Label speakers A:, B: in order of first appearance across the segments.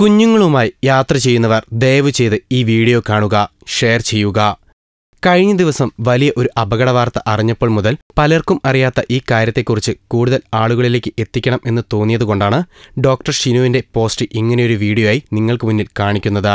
A: കുഞ്ഞുങ്ങളുമായി യാത്ര ചെയ്യുന്നവർ ദയവ് ചെയ്ത് ഈ വീഡിയോ കാണുക ഷെയർ ചെയ്യുക കഴിഞ്ഞ ദിവസം വലിയ ഒരു അപകട വാർത്ത അറിഞ്ഞപ്പോൾ മുതൽ പലർക്കും അറിയാത്ത ഈ കാര്യത്തെക്കുറിച്ച് കൂടുതൽ ആളുകളിലേക്ക് എത്തിക്കണം എന്ന് തോന്നിയതുകൊണ്ടാണ് ഡോക്ടർ ഷിനുവിൻ്റെ പോസ്റ്റ് ഇങ്ങനെയൊരു വീഡിയോയായി നിങ്ങൾക്ക് മുന്നിൽ കാണിക്കുന്നത്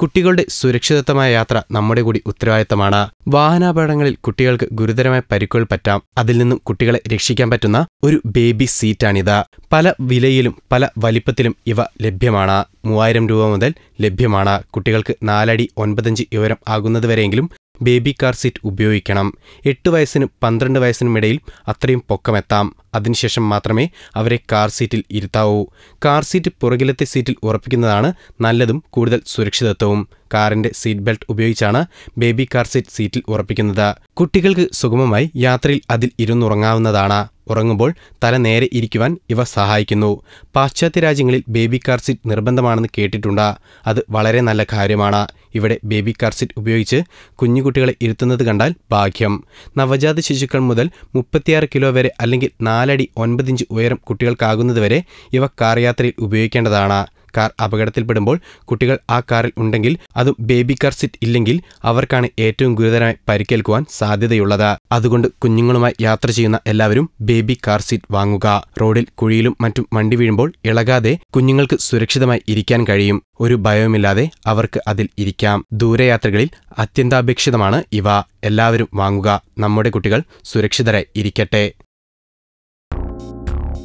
A: കുട്ടികളുടെ സുരക്ഷിതത്വമായ യാത്ര നമ്മുടെ കൂടി ഉത്തരവാദിത്തമാണ് വാഹനാപകടങ്ങളിൽ കുട്ടികൾക്ക് ഗുരുതരമായ പരിക്കുകൾ പറ്റാം അതിൽ നിന്നും കുട്ടികളെ രക്ഷിക്കാൻ പറ്റുന്ന ഒരു ബേബി സീറ്റാണിത് പല വിലയിലും പല വലിപ്പത്തിലും ഇവ ലഭ്യമാണ് മൂവായിരം രൂപ മുതൽ ലഭ്യമാണ് കുട്ടികൾക്ക് നാലടി ഒൻപതഞ്ച് ഉയരം ആകുന്നതുവരെയെങ്കിലും ബേബി കാർ സീറ്റ് ഉപയോഗിക്കണം എട്ട് വയസ്സിനും പന്ത്രണ്ട് വയസ്സിനും ഇടയിൽ അത്രയും പൊക്കമെത്താം അതിനുശേഷം മാത്രമേ അവരെ കാർ സീറ്റിൽ ഇരുത്താവൂ കാർ സീറ്റ് പുറകിലത്തെ സീറ്റിൽ ഉറപ്പിക്കുന്നതാണ് നല്ലതും കൂടുതൽ സുരക്ഷിതത്വവും കാറിന്റെ സീറ്റ് ബെൽറ്റ് ഉപയോഗിച്ചാണ് ബേബി കാർ സീറ്റ് സീറ്റിൽ ഉറപ്പിക്കുന്നത് കുട്ടികൾക്ക് സുഗമമായി യാത്രയിൽ അതിൽ ഇരുന്നുറങ്ങാവുന്നതാണ് ഉറങ്ങുമ്പോൾ തല നേരെ ഇരിക്കുവാൻ ഇവ സഹായിക്കുന്നു പാശ്ചാത്യ രാജ്യങ്ങളിൽ ബേബി കാർ സീറ്റ് നിർബന്ധമാണെന്ന് കേട്ടിട്ടുണ്ട് അത് വളരെ നല്ല കാര്യമാണ് ഇവിടെ ബേബി കാർ സീറ്റ് ഉപയോഗിച്ച് കുഞ്ഞുകുട്ടികളെ ഇരുത്തുന്നത് കണ്ടാൽ ഭാഗ്യം നവജാത ശിശുക്കൾ മുതൽ മുപ്പത്തിയാറ് കിലോ വരെ അല്ലെങ്കിൽ നാലടി ഒൻപതിഞ്ച് ഉയരം കുട്ടികൾക്കാകുന്നതുവരെ ഇവ കാർ യാത്രയിൽ ഉപയോഗിക്കേണ്ടതാണ് കാർ അപകടത്തിൽപ്പെടുമ്പോൾ കുട്ടികൾ ആ കാറിൽ ഉണ്ടെങ്കിൽ അതും ബേബി കാർ സീറ്റ് ഇല്ലെങ്കിൽ അവർക്കാണ് ഏറ്റവും ഗുരുതരമായി പരിക്കേൽക്കുവാൻ സാധ്യതയുള്ളത് അതുകൊണ്ട് കുഞ്ഞുങ്ങളുമായി യാത്ര ചെയ്യുന്ന എല്ലാവരും ബേബി കാർ സീറ്റ് വാങ്ങുക റോഡിൽ കുഴിയിലും മറ്റും വണ്ടി വീഴുമ്പോൾ ഇളകാതെ കുഞ്ഞുങ്ങൾക്ക് സുരക്ഷിതമായി ഇരിക്കാൻ കഴിയും ഒരു ഭയവുമില്ലാതെ അവർക്ക് അതിൽ ഇരിക്കാം ദൂരയാത്രകളിൽ അത്യന്താപേക്ഷിതമാണ് ഇവ എല്ലാവരും വാങ്ങുക നമ്മുടെ കുട്ടികൾ സുരക്ഷിതരായി ഇരിക്കട്ടെ